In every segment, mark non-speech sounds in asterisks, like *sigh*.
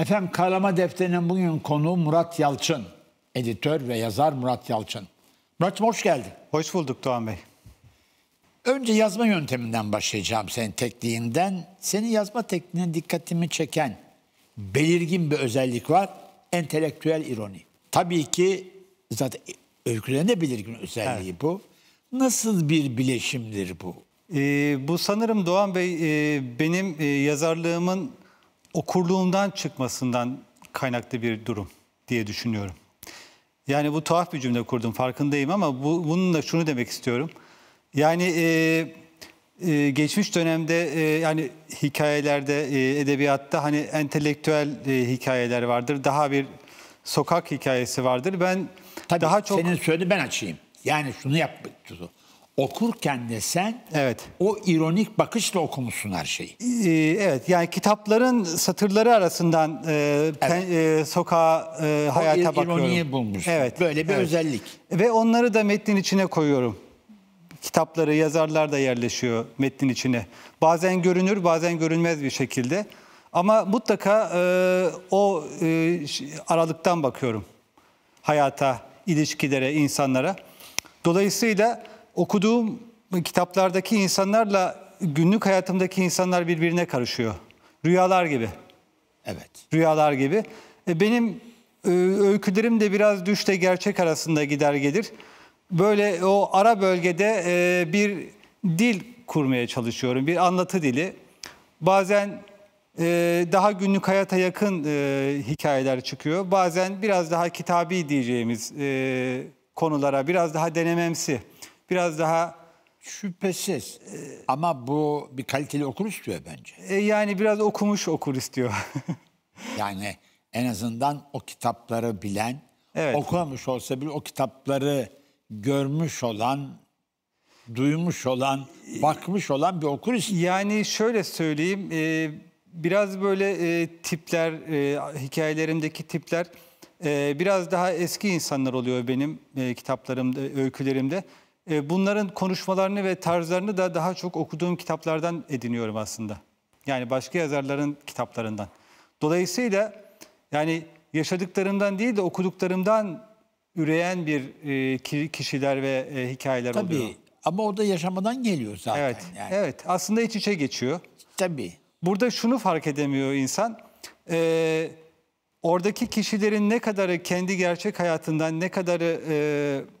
Efendim Karama Defteri'nin bugün konuğu Murat Yalçın. Editör ve yazar Murat Yalçın. Murat'cığım hoş geldin. Hoş bulduk Doğan Bey. Önce yazma yönteminden başlayacağım senin tekniğinden. Senin yazma tekniğine dikkatimi çeken belirgin bir özellik var. Entelektüel ironi. Tabii ki zaten öykülerinde belirgin özelliği evet. bu. Nasıl bir bileşimdir bu? Ee, bu sanırım Doğan Bey e, benim e, yazarlığımın okurluğumdan çıkmasından kaynaklı bir durum diye düşünüyorum. Yani bu tuhaf bir cümle kurdum farkındayım ama bu, bununla şunu demek istiyorum. Yani e, e, geçmiş dönemde e, yani hikayelerde, e, edebiyatta hani entelektüel e, hikayeler vardır. Daha bir sokak hikayesi vardır. Ben Tabii daha çok... Senin söyledi ben açayım. Yani şunu yapmak okurken de sen evet. o ironik bakışla okumuşsun her şeyi. Ee, evet yani kitapların satırları arasından e, evet. pen, e, sokağa e, hayata ir bakıyorum. ironiyi bulmuşsun. Evet. Böyle bir evet. özellik. Ve onları da metnin içine koyuyorum. Kitapları, yazarlar da yerleşiyor metnin içine. Bazen görünür, bazen görünmez bir şekilde. Ama mutlaka e, o e, aralıktan bakıyorum hayata, ilişkilere, insanlara. Dolayısıyla okuduğum kitaplardaki insanlarla günlük hayatımdaki insanlar birbirine karışıyor. Rüyalar gibi. Evet. Rüyalar gibi. E, benim e, öykülerim de biraz düşte gerçek arasında gider gelir. Böyle o ara bölgede e, bir dil kurmaya çalışıyorum. Bir anlatı dili. Bazen e, daha günlük hayata yakın e, hikayeler çıkıyor. Bazen biraz daha kitabi diyeceğimiz e, konulara, biraz daha denememsi biraz daha Şüphesiz. Ee, Ama bu bir kaliteli okur istiyor bence. E, yani biraz okumuş okur istiyor. *laughs* yani en azından o kitapları bilen, evet. okumamış olsa bile o kitapları görmüş olan, duymuş olan, bakmış olan bir okur istiyor. Yani şöyle söyleyeyim, e, biraz böyle e, tipler, e, hikayelerimdeki tipler e, biraz daha eski insanlar oluyor benim e, kitaplarımda, öykülerimde. E, bunların konuşmalarını ve tarzlarını da daha çok okuduğum kitaplardan ediniyorum aslında. Yani başka yazarların kitaplarından. Dolayısıyla yani yaşadıklarımdan değil de okuduklarımdan üreyen bir e, kişiler ve e, hikayeler Tabii, oluyor. Tabii ama o da yaşamadan geliyor zaten. Evet, yani. evet aslında iç içe geçiyor. Tabii. Burada şunu fark edemiyor insan. Ee, oradaki kişilerin ne kadarı kendi gerçek hayatından, ne kadarı... E,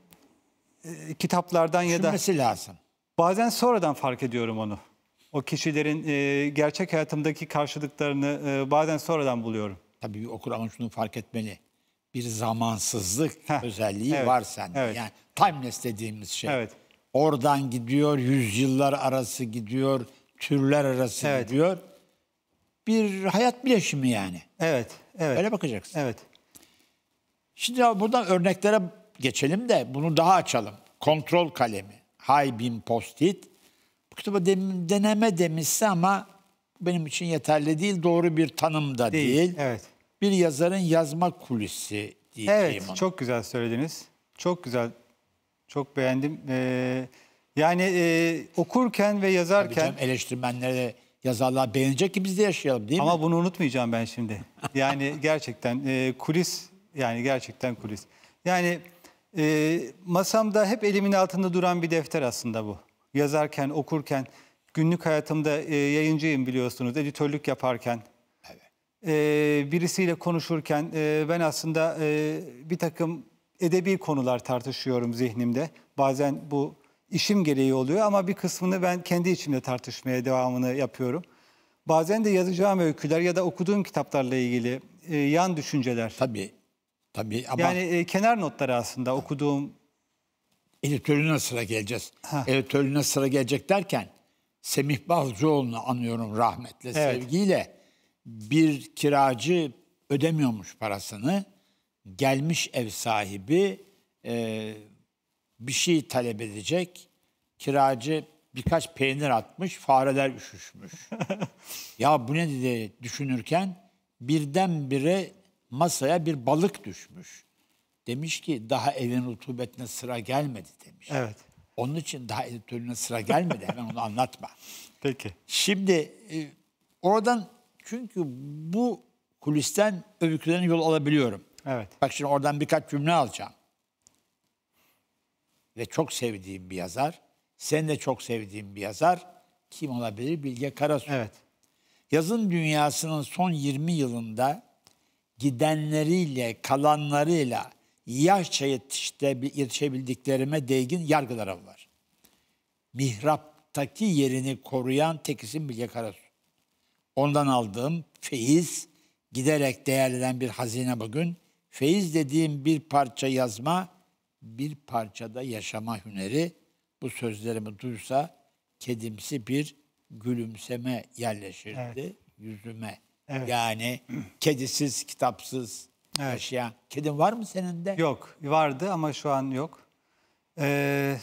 e, kitaplardan ya da lazım. bazen sonradan fark ediyorum onu. O kişilerin e, gerçek hayatımdaki karşılıklarını e, bazen sonradan buluyorum. Tabii okur ama şunu fark etmeli. Bir zamansızlık Heh, özelliği evet, var sende. evet. Yani timeless dediğimiz şey. Evet. Oradan gidiyor, yüzyıllar arası gidiyor, türler arası Evet. gidiyor. Bir hayat bileşimi yani. Evet, evet. Öyle bakacaksın. Evet. Şimdi ya buradan örneklere geçelim de bunu daha açalım. Kontrol kalemi. High beam post-it. Bu kitabı deneme demişse ama benim için yeterli değil. Doğru bir tanım da değil. değil. Evet. Bir yazarın yazma kulisi diyeceğim. Evet, onu. çok güzel söylediniz. Çok güzel. Çok beğendim. Ee, yani e, okurken ve yazarken... Tabii eleştirmenlere yazarlar beğenecek ki biz de yaşayalım değil ama mi? Ama bunu unutmayacağım ben şimdi. Yani gerçekten e, kulis, yani gerçekten kulis. Yani e, masamda hep elimin altında duran bir defter aslında bu. Yazarken, okurken, günlük hayatımda e, yayıncıyım biliyorsunuz, editörlük yaparken. Evet. E, birisiyle konuşurken e, ben aslında e, bir takım edebi konular tartışıyorum zihnimde. Bazen bu işim gereği oluyor ama bir kısmını ben kendi içimde tartışmaya devamını yapıyorum. Bazen de yazacağım öyküler ya da okuduğum kitaplarla ilgili e, yan düşünceler. Tabii Tabii ama yani e, kenar notları aslında okuduğum editörüne sıra geleceğiz. Ha. Editörüne sıra gelecek derken Semih Balcıoğlu'nu anıyorum rahmetle evet. sevgiyle. Bir kiracı ödemiyormuş parasını. Gelmiş ev sahibi e, bir şey talep edecek. Kiracı birkaç peynir atmış, fareler üşüşmüş. *laughs* ya bu ne diye düşünürken birdenbire masaya bir balık düşmüş. Demiş ki daha evin rutubetine sıra gelmedi demiş. Evet. Onun için daha editörüne sıra gelmedi. Hemen onu anlatma. *laughs* Peki. Şimdi e, oradan çünkü bu kulisten öbürkülerine yol alabiliyorum. Evet. Bak şimdi oradan birkaç cümle alacağım. Ve çok sevdiğim bir yazar. Sen de çok sevdiğim bir yazar. Kim olabilir? Bilge Karasu. Evet. Yazın dünyasının son 20 yılında gidenleriyle, kalanlarıyla yaşça yetişebildiklerime değgin yargılarım var. Mihraptaki yerini koruyan tekisin Bilge Karasu. Ondan aldığım feyiz giderek değerlenen bir hazine bugün. Feyiz dediğim bir parça yazma, bir parçada yaşama hüneri. Bu sözlerimi duysa kedimsi bir gülümseme yerleşirdi evet. yüzüme. Evet. Yani *clears throat* kedisiz, kitapsız evet. yaşayan. Kedin var mı senin de? Yok. Vardı ama şu an yok. Ee,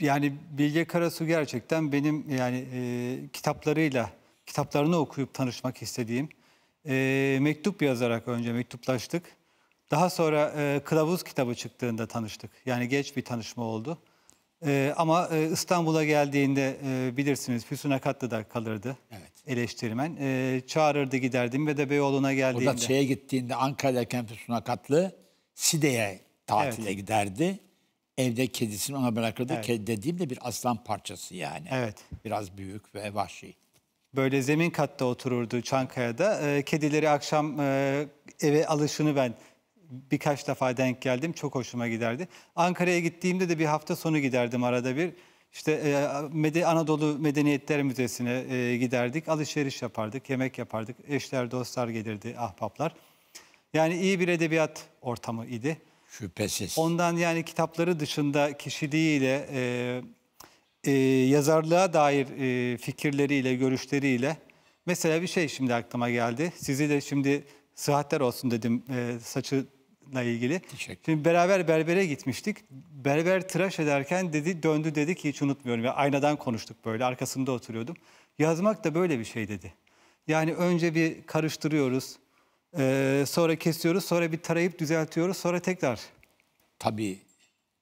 yani Bilge Karasu gerçekten benim yani e, kitaplarıyla, kitaplarını okuyup tanışmak istediğim. E, mektup yazarak önce mektuplaştık. Daha sonra e, kılavuz kitabı çıktığında tanıştık. Yani geç bir tanışma oldu. Ee, ama e, İstanbul'a geldiğinde e, bilirsiniz Füsun Akat'ta da kalırdı evet. eleştirmen. E, çağırırdı giderdim ve de Beyoğlu'na geldiğinde. O da şeye gittiğinde Ankara'dayken Füsun Akatlı Side'ye tatile evet. giderdi. Evde kedisini ona bırakırdı. Evet. Kedi dediğim de bir aslan parçası yani. Evet. Biraz büyük ve vahşi. Böyle zemin katta otururdu Çankaya'da. E, kedileri akşam e, eve alışını ben birkaç defa denk geldim. Çok hoşuma giderdi. Ankara'ya gittiğimde de bir hafta sonu giderdim arada bir. İşte e, Anadolu Medeniyetler Müzesi'ne e, giderdik. Alışveriş yapardık, yemek yapardık. Eşler, dostlar gelirdi, ahbaplar. Yani iyi bir edebiyat ortamı idi. Şüphesiz. Ondan yani kitapları dışında kişiliğiyle, e, e, yazarlığa dair e, fikirleriyle, görüşleriyle. Mesela bir şey şimdi aklıma geldi. Sizi de şimdi sıhhatler olsun dedim. E, saçı ile ilgili. Teşekkür. Şimdi beraber berbere gitmiştik. Berber tıraş ederken dedi döndü dedi ki hiç unutmuyorum. Yani aynadan konuştuk böyle arkasında oturuyordum. Yazmak da böyle bir şey dedi. Yani önce bir karıştırıyoruz. Ee, sonra kesiyoruz, sonra bir tarayıp düzeltiyoruz, sonra tekrar. Tabii.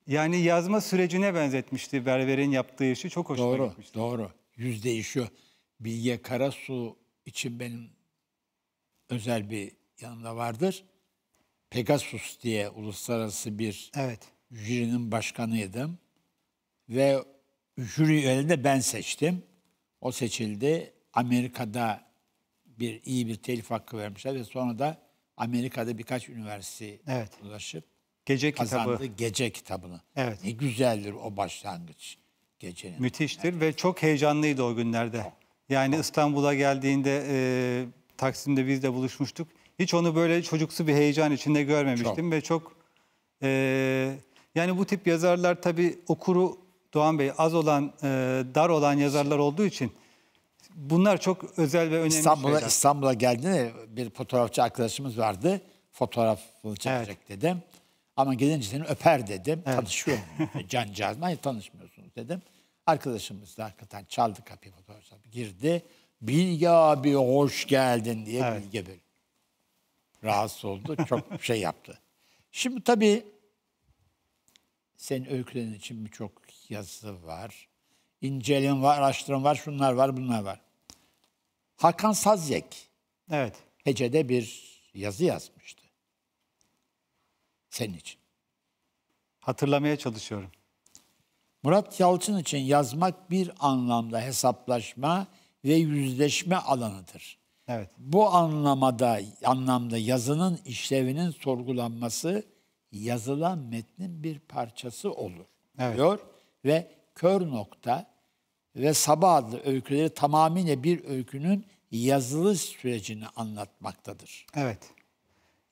Yani yazma sürecine benzetmişti Berber'in yaptığı işi. Çok hoşuma doğru, gitmişti. Doğru, yüz değişiyor. Bilge Karasu için benim özel bir yanımda vardır. Pegasus diye uluslararası bir evet. jürinin başkanıydım. Ve jüri üyelerini ben seçtim. O seçildi. Amerika'da bir iyi bir telif hakkı vermişler ve sonra da Amerika'da birkaç üniversite evet. ulaşıp Gece kazandı kitabı. Gece kitabını. Evet. Ne güzeldir o başlangıç gecenin. Müthiştir yani. ve çok heyecanlıydı o günlerde. Yani İstanbul'a geldiğinde e, Taksim'de biz de buluşmuştuk. Hiç onu böyle çocuksu bir heyecan içinde görmemiştim çok. ve çok e, yani bu tip yazarlar tabii okuru Doğan Bey az olan e, dar olan yazarlar olduğu için bunlar çok özel ve önemli İstanbul'a, şeyler. İstanbul'a geldiğinde bir fotoğrafçı arkadaşımız vardı. Fotoğrafını çekecek evet. dedim. Ama gelince seni öper dedim. Evet. Tanışıyor muyum? *laughs* Can Cazma. Hayır tanışmıyorsunuz dedim. Arkadaşımız da hakikaten çaldı kapıyı fotoğrafçı girdi. Bilge abi hoş geldin diye evet. Bilge böyle rahatsız oldu. Çok *laughs* şey yaptı. Şimdi tabii senin öykülerin için birçok yazı var. İncelem var, araştırma var, şunlar var, bunlar var. Hakan Sazyek. Evet. Hece'de bir yazı yazmıştı. Senin için. Hatırlamaya çalışıyorum. Murat Yalçın için yazmak bir anlamda hesaplaşma ve yüzleşme alanıdır. Evet. Bu anlamada anlamda yazının işlevinin sorgulanması yazılan metnin bir parçası olur evet. diyor ve kör nokta ve sabah adlı öyküleri tamamıyla bir öykünün yazılış sürecini anlatmaktadır. Evet.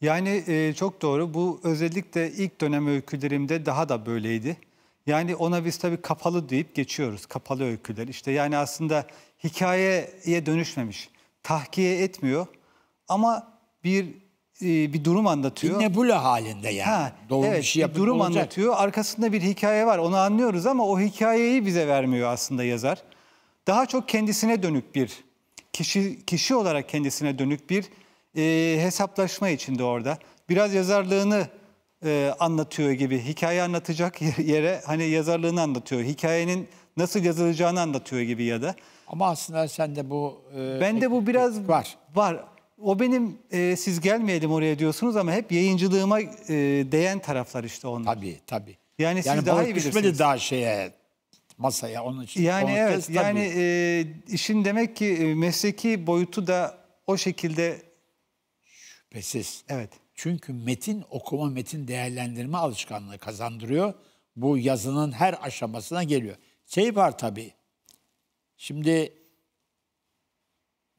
Yani e, çok doğru. Bu özellikle ilk dönem öykülerimde daha da böyleydi. Yani ona biz tabii kapalı deyip geçiyoruz. Kapalı öyküler. İşte yani aslında hikayeye dönüşmemiş tahkiye etmiyor ama bir e, bir durum anlatıyor. Nebula halinde yani. Ha, Doğru evet, bir şey bir durum olacak. anlatıyor. Arkasında bir hikaye var. Onu anlıyoruz ama o hikayeyi bize vermiyor aslında yazar. Daha çok kendisine dönük bir kişi kişi olarak kendisine dönük bir e, hesaplaşma içinde orada. Biraz yazarlığını e, anlatıyor gibi. Hikaye anlatacak *laughs* yere hani yazarlığını anlatıyor. Hikayenin nasıl yazılacağını anlatıyor gibi ya da. Ama aslında sende bu... E, Bende bu biraz var. var. O benim e, siz gelmeyelim oraya diyorsunuz ama hep yayıncılığıma e, değen taraflar işte onlar. Tabii tabii. Yani, yani siz daha iyi bilirsiniz. daha şeye masaya onun için. Yani evet test, yani e, işin demek ki e, mesleki boyutu da o şekilde şüphesiz. Evet. Çünkü metin okuma metin değerlendirme alışkanlığı kazandırıyor. Bu yazının her aşamasına geliyor. Şey var tabii Şimdi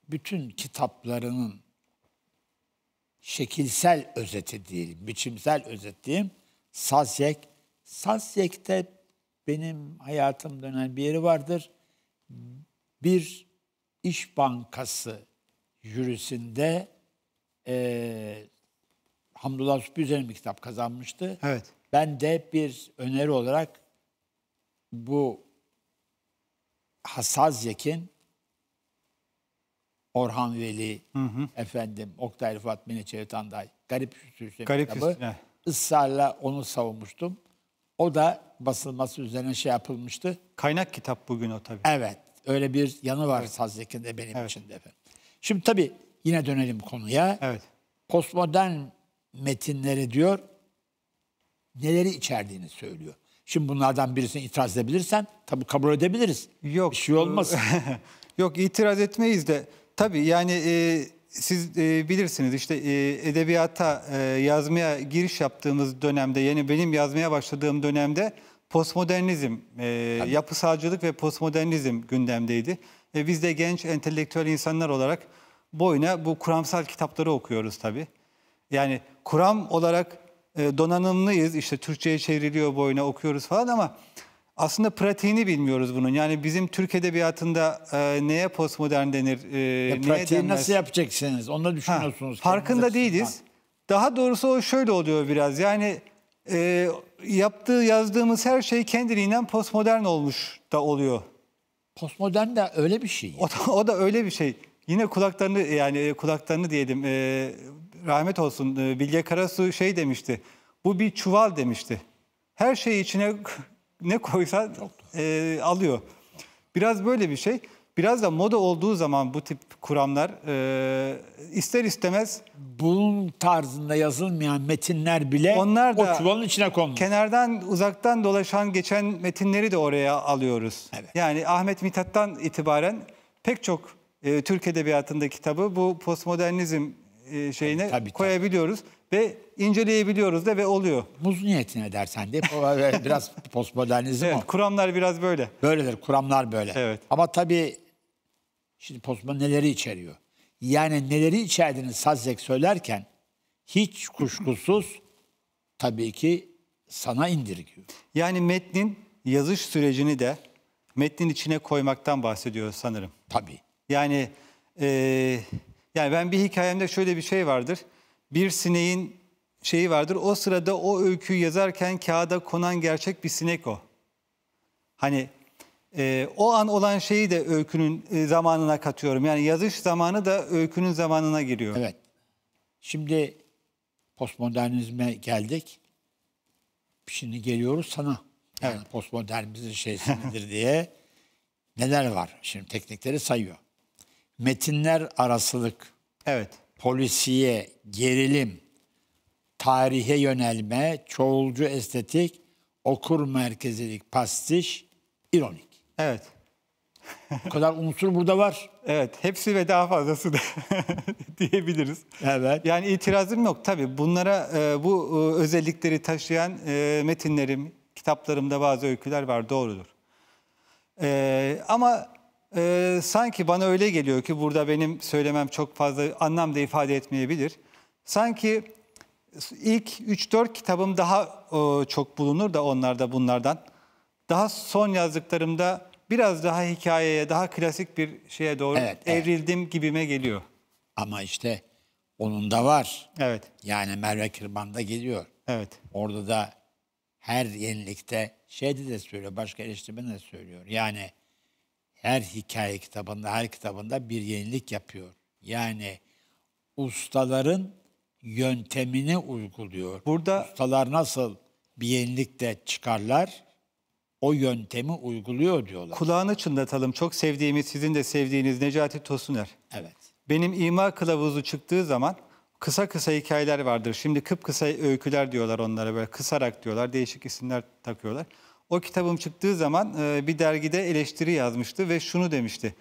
bütün kitaplarının şekilsel özeti değil, biçimsel özetleyeyim. Sazyek. Sazyek'te benim hayatım dönen bir yeri vardır. Bir iş bankası jürisinde e, Hamdullah Sübhi bir kitap kazanmıştı. Evet. Ben de bir öneri olarak bu Hassas Zekin, Orhan Veli, hı hı. efendim Oktay Rıfat Mine Tanday, Garip Hüsnü Garip kitabı. Hüsnü. Israrla onu savunmuştum. O da basılması üzerine şey yapılmıştı. Kaynak kitap bugün o tabii. Evet. Öyle bir yanı var evet. Hazrekin'de benim evet. için de efendim. Şimdi tabii yine dönelim konuya. Evet. Postmodern metinleri diyor neleri içerdiğini söylüyor. Şimdi bunlardan birisini itiraz edebilirsen tabii kabul edebiliriz. Yok. Bir şey olmaz. *laughs* Yok itiraz etmeyiz de tabii yani e, siz e, bilirsiniz işte e, edebiyata e, yazmaya giriş yaptığımız dönemde yani benim yazmaya başladığım dönemde postmodernizm, e, yapısalcılık ve postmodernizm gündemdeydi. E, biz de genç entelektüel insanlar olarak boyuna bu kuramsal kitapları okuyoruz tabii. Yani kuram olarak e, donanımlıyız. İşte Türkçe'ye çevriliyor bu boyuna okuyoruz falan ama aslında pratiğini bilmiyoruz bunun. Yani bizim Türk Edebiyatında e, neye postmodern denir, e, ya, neye pratiği denmez? nasıl yapacaksınız? Onu düşünüyorsunuz. Ha, farkında değiliz. Açısından. Daha doğrusu o şöyle oluyor biraz. Yani e, yaptığı, yazdığımız her şey kendiliğinden postmodern olmuş da oluyor. Postmodern de öyle bir şey. O da, o da öyle bir şey. Yine kulaklarını yani kulaklarını diyelim e, rahmet olsun Bilge e, Karasu şey demişti. Bu bir çuval demişti. Her şeyi içine *laughs* ne koysa e, alıyor. Biraz böyle bir şey. Biraz da moda olduğu zaman bu tip kuramlar e, ister istemez... Bunun tarzında yazılmayan metinler bile onlar da o çuvalın içine konmuş. Kenardan uzaktan dolaşan geçen metinleri de oraya alıyoruz. Evet. Yani Ahmet Mithat'tan itibaren pek çok e, Türk Edebiyatı'nda kitabı bu postmodernizm e, şeyine tabii, tabii. koyabiliyoruz ve inceleyebiliyoruz da ve oluyor. Buz niyetine dersen de *laughs* biraz postmodernizm evet, o. Kuramlar biraz böyle. Böyledir kuramlar böyle. Evet. Ama tabii şimdi postmodern neleri içeriyor? Yani neleri içerdiğini Sazek söylerken hiç kuşkusuz tabii ki sana indirgiyor. Yani metnin yazış sürecini de metnin içine koymaktan bahsediyor sanırım. Tabii. Yani e, yani ben bir hikayemde şöyle bir şey vardır. Bir sineğin şeyi vardır. O sırada o öyküyü yazarken kağıda konan gerçek bir sinek o. Hani e, o an olan şeyi de öykünün e, zamanına katıyorum. Yani yazış zamanı da öykünün zamanına giriyor. Evet. Şimdi postmodernizme geldik. Şimdi geliyoruz sana. Yani evet. postmodernimizin şey nedir diye. *laughs* Neler var? Şimdi teknikleri sayıyor metinler arasılık, evet, polisiye, gerilim, tarihe yönelme, çoğulcu estetik, okur merkezilik, pastiş, ironik. Evet. O kadar unsur burada var. Evet, hepsi ve daha fazlası da *laughs* diyebiliriz. Evet. Yani itirazım yok. Tabii bunlara e, bu e, özellikleri taşıyan e, metinlerim, kitaplarımda bazı öyküler var doğrudur. Ama ee, sanki bana öyle geliyor ki burada benim söylemem çok fazla anlamda ifade etmeyebilir. Sanki ilk 3-4 kitabım daha e, çok bulunur da onlarda bunlardan. Daha son yazdıklarımda biraz daha hikayeye, daha klasik bir şeye doğru evet, evrildim evet. gibime geliyor. Ama işte onun da var. Evet. Yani Merve Kırban'da geliyor. Evet. Orada da her yenilikte şey de söylüyor, başka eleştirmen de söylüyor. Yani her hikaye kitabında, her kitabında bir yenilik yapıyor. Yani ustaların yöntemini uyguluyor. Burada ustalar nasıl bir yenilik de çıkarlar? O yöntemi uyguluyor diyorlar. Kulağını çınlatalım. Çok sevdiğimiz, sizin de sevdiğiniz Necati Tosuner. Evet. Benim ima kılavuzu çıktığı zaman kısa kısa hikayeler vardır. Şimdi kıpkısa öyküler diyorlar onlara böyle kısarak diyorlar. Değişik isimler takıyorlar. O kitabım çıktığı zaman e, bir dergide eleştiri yazmıştı ve şunu demişti.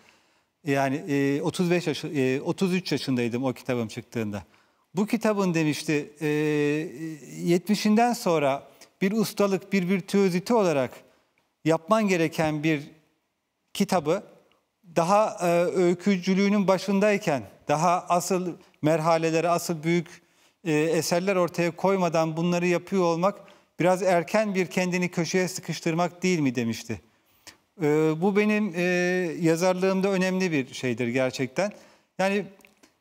Yani e, 35 yaş, e, 33 yaşındaydım o kitabım çıktığında. Bu kitabın demişti e, 70'inden sonra bir ustalık, bir virtüözite olarak yapman gereken bir kitabı daha e, öykücülüğünün başındayken, daha asıl merhalelere, asıl büyük e, eserler ortaya koymadan bunları yapıyor olmak biraz erken bir kendini köşeye sıkıştırmak değil mi demişti. E, bu benim e, yazarlığımda önemli bir şeydir gerçekten. Yani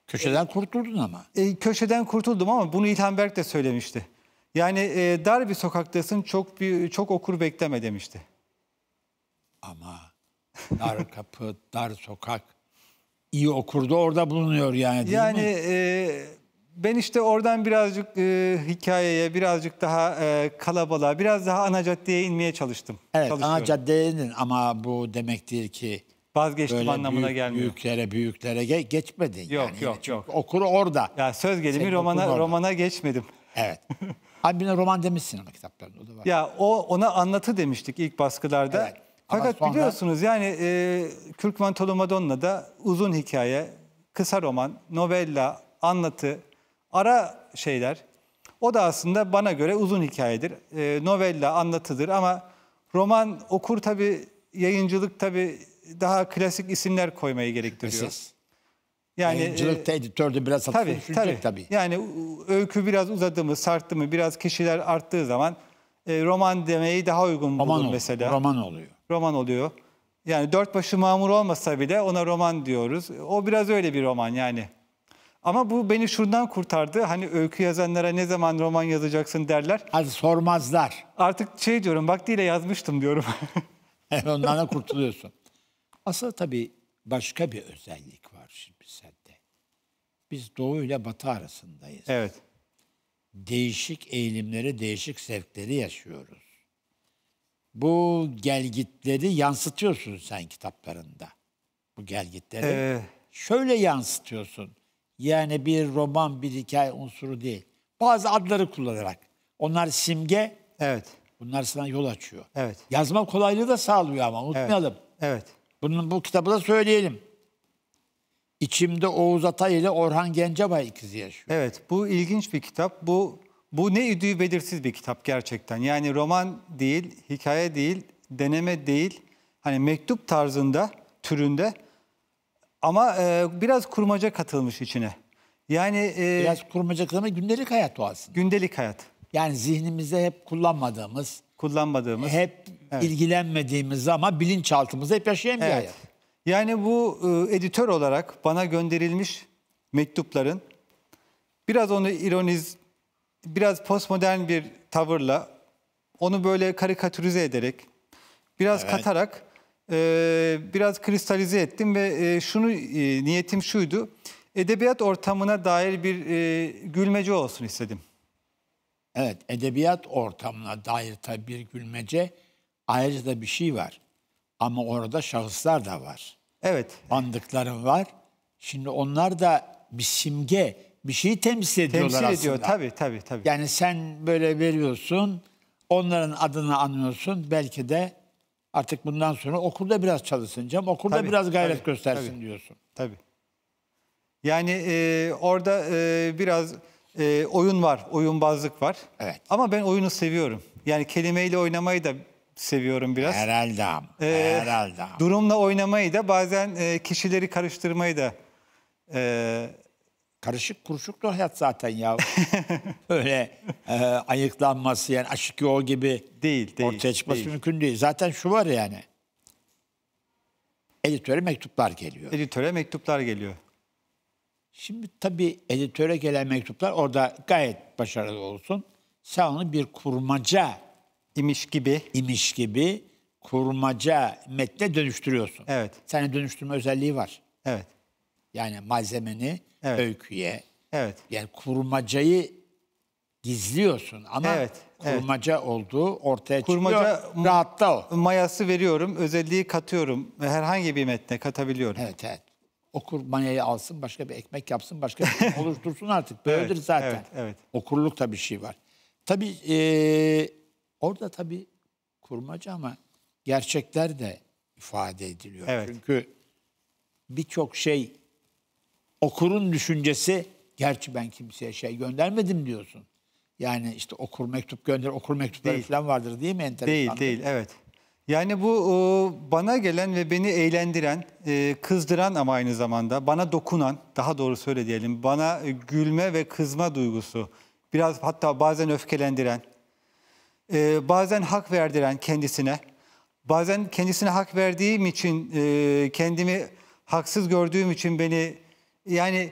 Köşeden kurtuldun ama. E, köşeden kurtuldum ama bunu İlhan Berk de söylemişti. Yani e, dar bir sokaktasın çok bir, çok okur bekleme demişti. Ama dar *laughs* kapı, dar sokak iyi okurdu orada bulunuyor yani değil yani, mi? Yani e, ben işte oradan birazcık e, hikayeye, birazcık daha e, kalabalığa, biraz daha ana caddeye inmeye çalıştım. Evet, ana caddenin ama bu demektir ki vazgeçtim böyle anlamına büyük, gelmiyor. Büyüklere, büyüklere ge geçmedin. Yok, yani. yok, yok. Okur orada. Ya söz gelimi Senin romana romana geçmedim. Evet. *laughs* Abi bir roman demişsin ama kitaplarında o da var. Ya o ona anlatı demiştik ilk baskılarda. Evet. Fakat sonra... biliyorsunuz yani e, Kürkman Tolomadonna da uzun hikaye, kısa roman, novella, anlatı ara şeyler. O da aslında bana göre uzun hikayedir. E, novella, anlatıdır ama roman okur tabi yayıncılık tabi daha klasik isimler koymayı gerektiriyor. Mesela. Yani yayıncılık e, editörde biraz tabii, Tabi tabi. Yani öykü biraz uzadı mı, sarttı mı, biraz kişiler arttığı zaman e, roman demeyi daha uygun roman bulur ol, mesela. Roman oluyor. Roman oluyor. Yani dört başı mamur olmasa bile ona roman diyoruz. O biraz öyle bir roman yani. Ama bu beni şuradan kurtardı. Hani öykü yazanlara ne zaman roman yazacaksın derler. Hadi sormazlar. Artık şey diyorum vaktiyle yazmıştım diyorum. *laughs* Ondan da kurtuluyorsun. Aslında tabii başka bir özellik var şimdi sende. Biz doğu ile batı arasındayız. Evet. Değişik eğilimleri, değişik sevkleri yaşıyoruz. Bu gelgitleri yansıtıyorsun sen kitaplarında. Bu gelgitleri ee... şöyle yansıtıyorsun yani bir roman, bir hikaye unsuru değil. Bazı adları kullanarak. Onlar simge. Evet. Bunlar sana yol açıyor. Evet. Yazma kolaylığı da sağlıyor ama unutmayalım. Evet. evet. Bunun bu kitabı da söyleyelim. İçimde Oğuz Atay ile Orhan Gencebay ikizi yaşıyor. Evet, bu ilginç bir kitap. Bu bu ne üdüğü belirsiz bir kitap gerçekten. Yani roman değil, hikaye değil, deneme değil. Hani mektup tarzında, türünde ama e, biraz kurmaca katılmış içine. Yani e, Biraz kurmaca katılmış gündelik hayat o aslında. gündelik hayat Yani zihnimizde hep kullanmadığımız, kullanmadığımız. hep ilgilenmediğimiz ama bilinçaltımızda hep yaşayan bir hayat. Yani bu e, editör olarak bana gönderilmiş mektupların biraz onu ironiz, biraz postmodern bir tavırla, onu böyle karikatürize ederek, biraz katarak ee, biraz kristalize ettim ve e, şunu e, niyetim şuydu. Edebiyat ortamına dair bir e, gülmece olsun istedim. Evet, edebiyat ortamına dair tabii bir gülmece ayrıca da bir şey var. Ama orada şahıslar da var. Evet. Andıkların var. Şimdi onlar da bir simge, bir şeyi temsil ediyorlar temsil aslında. Temsil ediyor tabii tabii tabii. Yani sen böyle veriyorsun, onların adını anıyorsun belki de Artık bundan sonra okulda biraz çalışsın Cem, okulda tabii, biraz gayret tabii, göstersin tabii, diyorsun. Tabii. Yani e, orada e, biraz e, oyun var, oyunbazlık var. Evet. Ama ben oyunu seviyorum. Yani kelimeyle oynamayı da seviyorum biraz. Herhalde ama. Ee, Herhalde ama. Durumla oynamayı da bazen e, kişileri karıştırmayı da e, karışık kuruşuk da hayat zaten ya. *laughs* Öyle e, ayıklanması yani aşık o gibi değil, değil, ortaya çıkması değil. mümkün değil. Zaten şu var yani. Editöre mektuplar geliyor. Editöre mektuplar geliyor. Şimdi tabii editöre gelen mektuplar orada gayet başarılı olsun. Sen onu bir kurmaca imiş gibi imiş gibi kurmaca metne dönüştürüyorsun. Evet. Sana dönüştürme özelliği var. Evet. Yani malzemeni evet. öyküye. Evet. Yani kurmacayı gizliyorsun ama evet, kurmaca evet. olduğu ortaya kurmaca, çıkıyor. Rahatta o. Mayası veriyorum, özelliği katıyorum. Herhangi bir metne katabiliyorum. Evet, evet. Okur mayayı alsın, başka bir ekmek yapsın, başka bir şey *laughs* oluştursun artık. Böyledir evet, zaten. Evet, evet. Okurlukta bir şey var. Tabii e, orada tabii kurmaca ama gerçekler de ifade ediliyor. Evet. Çünkü birçok şey okurun düşüncesi gerçi ben kimseye şey göndermedim diyorsun. Yani işte okur mektup gönder, okur mektupları değil. falan vardır değil mi enteresan? Değil, değil, evet. Yani bu bana gelen ve beni eğlendiren, e, kızdıran ama aynı zamanda bana dokunan, daha doğru söyle diyelim, bana gülme ve kızma duygusu, biraz hatta bazen öfkelendiren, e, bazen hak verdiren kendisine, bazen kendisine hak verdiğim için, e, kendimi haksız gördüğüm için beni yani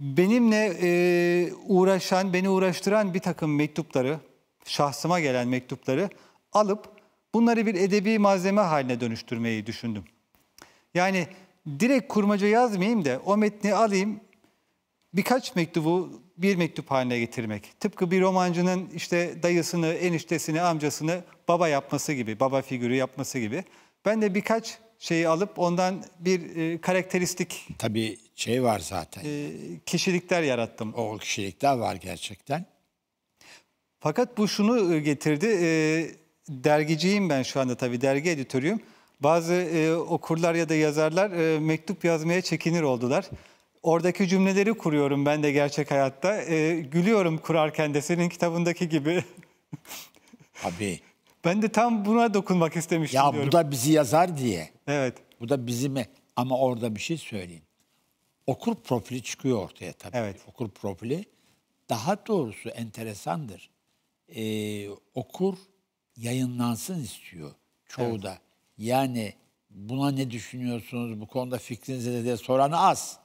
benimle e, uğraşan, beni uğraştıran bir takım mektupları, şahsıma gelen mektupları alıp bunları bir edebi malzeme haline dönüştürmeyi düşündüm. Yani direkt kurmaca yazmayayım da o metni alayım birkaç mektubu bir mektup haline getirmek. Tıpkı bir romancının işte dayısını, eniştesini, amcasını baba yapması gibi, baba figürü yapması gibi. Ben de birkaç şeyi alıp ondan bir e, karakteristik tabii şey var zaten. E, kişilikler yarattım. O kişilikler var gerçekten. Fakat bu şunu e, getirdi. E, dergiciyim ben şu anda tabii dergi editörüyüm. Bazı e, okurlar ya da yazarlar e, mektup yazmaya çekinir oldular. Oradaki cümleleri kuruyorum ben de gerçek hayatta. E, gülüyorum kurarken de senin kitabındaki gibi. Tabii. Ben de tam buna dokunmak istemiştim Ya diyorum. bu da bizi yazar diye. Evet. Bu da bizi mi? Ama orada bir şey söyleyeyim. Okur profili çıkıyor ortaya tabii. Evet. Okur profili daha doğrusu enteresandır. Ee, okur yayınlansın istiyor çoğu evet. da. Yani buna ne düşünüyorsunuz, bu konuda fikrinizi de diye soranı az.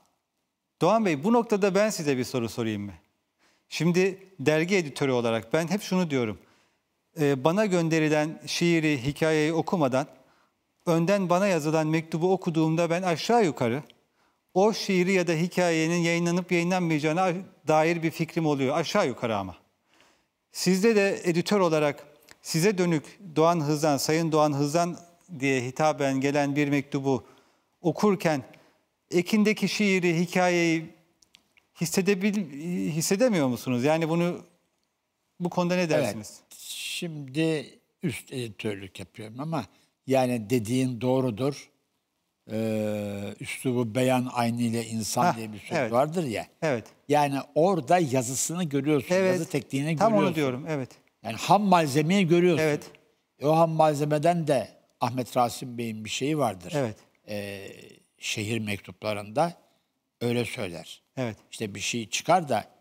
Doğan Bey bu noktada ben size bir soru sorayım mı? Şimdi dergi editörü olarak ben hep şunu diyorum. Ee, bana gönderilen şiiri, hikayeyi okumadan önden bana yazılan mektubu okuduğumda ben aşağı yukarı o şiiri ya da hikayenin yayınlanıp yayınlanmayacağına dair bir fikrim oluyor. Aşağı yukarı ama. Sizde de editör olarak size dönük Doğan Hızan, Sayın Doğan Hızan diye hitaben gelen bir mektubu okurken Ekin'deki şiiri, hikayeyi hissedebil, hissedemiyor musunuz? Yani bunu bu konuda ne dersiniz? Evet. Şimdi üst editörlük yapıyorum ama yani dediğin doğrudur. Ee, üslubu beyan aynı ile insan ha, diye bir söz evet. vardır ya. Evet. Yani orada yazısını görüyorsun, evet. yazı tekniğini Tam görüyorsun. Tam onu diyorum, evet. Yani ham malzemeyi görüyorsun. Evet. E, o ham malzemeden de Ahmet Rasim Bey'in bir şeyi vardır. Evet. Ee, şehir mektuplarında öyle söyler. Evet. İşte bir şey çıkar da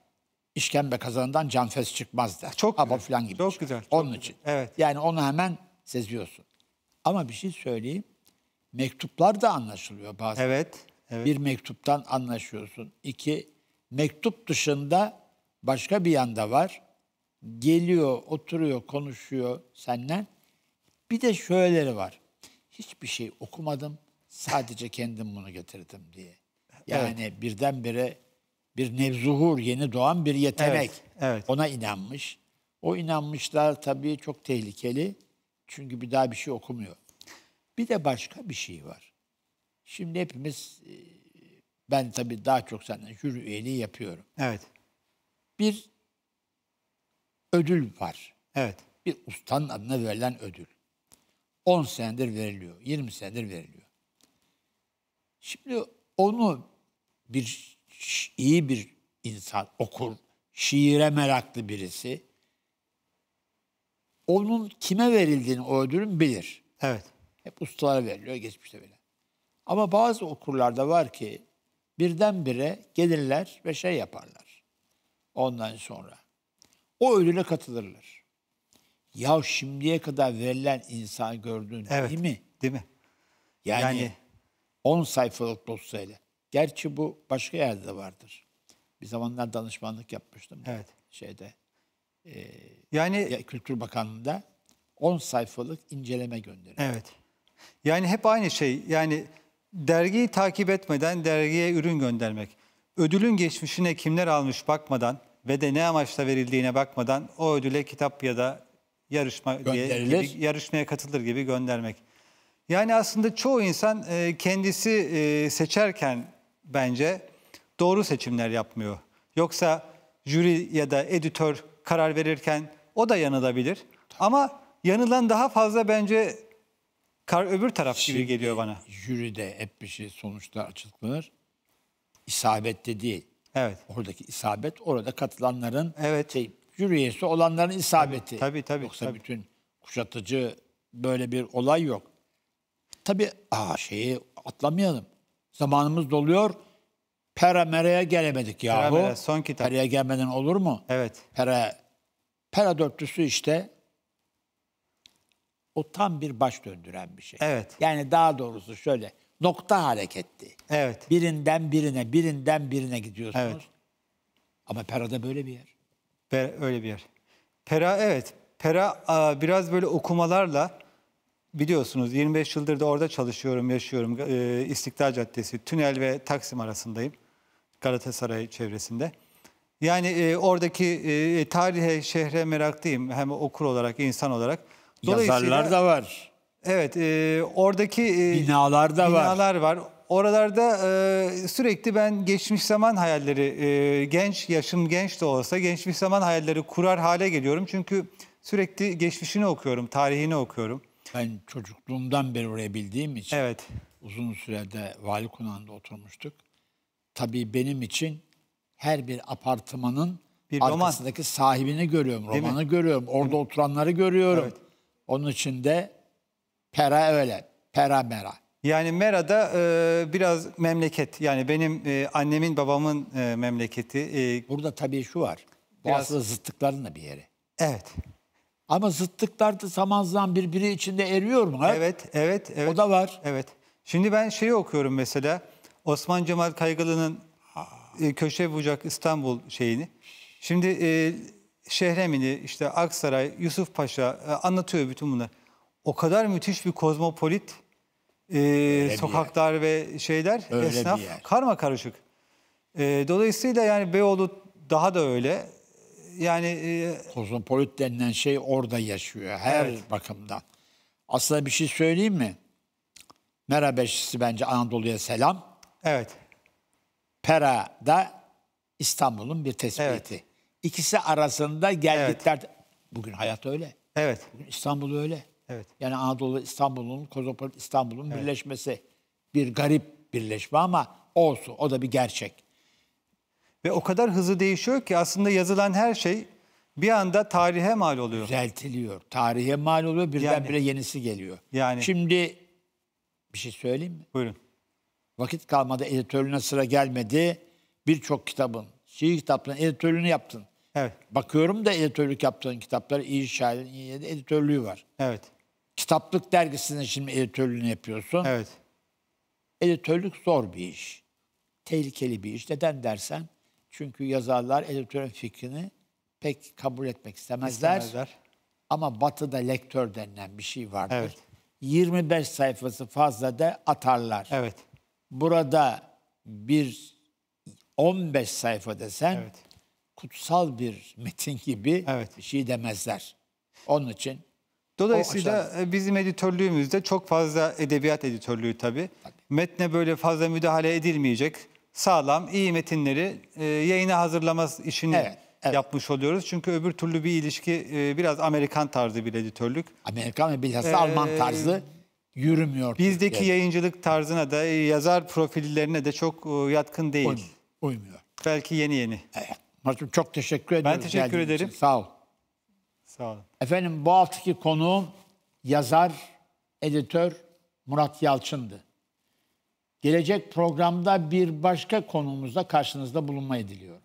işkembe kazanından canfes çıkmaz der. Çok Ama güzel. falan gibi. Çok çıkar. Şey. güzel. Çok Onun güzel. için. Evet. Yani onu hemen seziyorsun. Ama bir şey söyleyeyim. Mektuplar da anlaşılıyor bazen. Evet. evet. Bir mektuptan anlaşıyorsun. İki, mektup dışında başka bir yanda var. Geliyor, oturuyor, konuşuyor senden. Bir de şöyleleri var. Hiçbir şey okumadım. Sadece kendim bunu getirdim diye. Yani evet. birdenbire bir nevzuhur, yeni doğan bir yetenek. Evet, evet. Ona inanmış. O inanmışlar tabii çok tehlikeli. Çünkü bir daha bir şey okumuyor. Bir de başka bir şey var. Şimdi hepimiz e, ben tabii daha çok senden jüri üyeliği yapıyorum. Evet. Bir ödül var. Evet. Bir ustanın adına verilen ödül. 10 senedir veriliyor, 20 senedir veriliyor. Şimdi onu bir iyi bir insan, okur, şiire meraklı birisi. Onun kime verildiğini o ödülün bilir. Evet. Hep ustalara veriliyor geçmişte bile. Ama bazı okurlarda var ki birdenbire gelirler ve şey yaparlar. Ondan sonra o ödüle katılırlar. Ya şimdiye kadar verilen insan gördün evet, değil mi? Değil mi? Yani, yani 10 sayfalık dosyayla. Gerçi bu başka yerde vardır. Bir zamanlar danışmanlık yapmıştım. Evet. Şeyde. E, yani Kültür Bakanlığı'nda 10 sayfalık inceleme gönderildi. Evet. Yani hep aynı şey. Yani dergiyi takip etmeden dergiye ürün göndermek. Ödülün geçmişine kimler almış bakmadan ve de ne amaçla verildiğine bakmadan o ödüle kitap ya da yarışma diye gibi, yarışmaya katılır gibi göndermek. Yani aslında çoğu insan e, kendisi e, seçerken bence doğru seçimler yapmıyor. Yoksa jüri ya da editör karar verirken o da yanılabilir. Ama yanılan daha fazla bence kar öbür taraf Şimdi, gibi geliyor bana. de hep bir şey sonuçta açıklanır. İsabette değil. Evet. Oradaki isabet orada katılanların evet. şey, jüri olanların isabeti. Tabii tabii. Yoksa tabii. bütün kuşatıcı böyle bir olay yok. Tabii aa, şeyi atlamayalım. Zamanımız doluyor. Pera meraya gelemedik yahu. Pera son kitap. Pera'ya gelmeden olur mu? Evet. Pera, Pera dörtlüsü işte o tam bir baş döndüren bir şey. Evet. Yani daha doğrusu şöyle nokta hareketti. Evet. Birinden birine, birinden birine gidiyorsunuz. Evet. Ama Pera'da böyle bir yer. Per, öyle bir yer. Pera evet. Pera biraz böyle okumalarla biliyorsunuz 25 yıldır da orada çalışıyorum, yaşıyorum. Ee, İstiklal Caddesi, Tünel ve Taksim arasındayım. Galatasaray çevresinde. Yani e, oradaki e, tarihe, şehre meraklıyım. Hem okur olarak, insan olarak. Yazarlar da var. Evet, e, oradaki e, binalar da binalar var. Binalar var. Oralarda e, sürekli ben geçmiş zaman hayalleri, e, genç yaşım genç de olsa geçmiş zaman hayalleri kurar hale geliyorum. Çünkü sürekli geçmişini okuyorum, tarihini okuyorum. Ben çocukluğumdan beri oraya bildiğim için evet. uzun sürede vali konağında oturmuştuk. Tabii benim için her bir apartmanın bir arkasındaki roman. sahibini görüyorum, Değil romanı mi? görüyorum, orada Değil oturanları görüyorum. Evet. Onun için de pera öyle, pera mera. Yani Mera'da e, biraz memleket. Yani benim e, annemin babamın e, memleketi. E, Burada tabii şu var. Bu biraz... aslında zıttıkların da bir yeri. Evet. Ama zıtlıklar da zaman zaman birbiri içinde eriyor mu? Evet, evet, evet. O da var. Evet. Şimdi ben şeyi okuyorum mesela. Osman Cemal Kaygılı'nın e, Köşe Bucak İstanbul şeyini. Şimdi e, Şehremini, işte Aksaray, Yusuf Paşa e, anlatıyor bütün bunlar. O kadar müthiş bir kozmopolit e, sokaklar ve şeyler, öyle esnaf karma karışık. E, dolayısıyla yani Beyoğlu daha da öyle yani... E, Kozmopolit denilen şey orada yaşıyor her evet. bakımdan. Aslında bir şey söyleyeyim mi? Mera Beşlisi bence Anadolu'ya selam. Evet. Pera da İstanbul'un bir tespiti. Evet. İkisi arasında gelgitler... Evet. Bugün hayat öyle. Evet. Bugün İstanbul öyle. Evet. Yani Anadolu İstanbul'un, Kozmopolit İstanbul'un evet. birleşmesi. Bir garip birleşme ama olsun. O da bir gerçek. Ve o kadar hızlı değişiyor ki aslında yazılan her şey bir anda tarihe mal oluyor. Düzeltiliyor. Tarihe mal oluyor. Birdenbire yani, yenisi geliyor. Yani. Şimdi bir şey söyleyeyim mi? Buyurun. Vakit kalmadı. Editörlüğüne sıra gelmedi. Birçok kitabın, şiir kitaplarının editörlüğünü yaptın. Evet. Bakıyorum da editörlük yaptığın kitaplar iyi şairin iyi editörlüğü var. Evet. Kitaplık dergisinin şimdi editörlüğünü yapıyorsun. Evet. Editörlük zor bir iş. Tehlikeli bir iş. Neden dersen çünkü yazarlar editörün fikrini pek kabul etmek istemezler. istemezler. Ama Batı'da lektör denilen bir şey vardır. Evet. 25 sayfası fazla da atarlar. Evet. Burada bir 15 sayfa desen evet. kutsal bir metin gibi evet. bir şey demezler. Onun için Dolayısıyla aşağı... E, bizim editörlüğümüzde çok fazla edebiyat editörlüğü tabii. tabii. Metne böyle fazla müdahale edilmeyecek sağlam, iyi metinleri e, yayına hazırlama işini evet, evet. yapmış oluyoruz. Çünkü öbür türlü bir ilişki e, biraz Amerikan tarzı bir editörlük. Amerikan ve bilhassa ee, Alman tarzı yürümüyor. Bizdeki yani. yayıncılık tarzına da e, yazar profillerine de çok e, yatkın değil. Uymuyor. Belki yeni yeni. Evet. çok teşekkür ederim. Ben teşekkür ederim. Için. Sağ ol. Sağ olun. Efendim bu haftaki konuğum yazar, editör Murat Yalçın'dı. Gelecek programda bir başka konumuzda karşınızda bulunmayı diliyorum.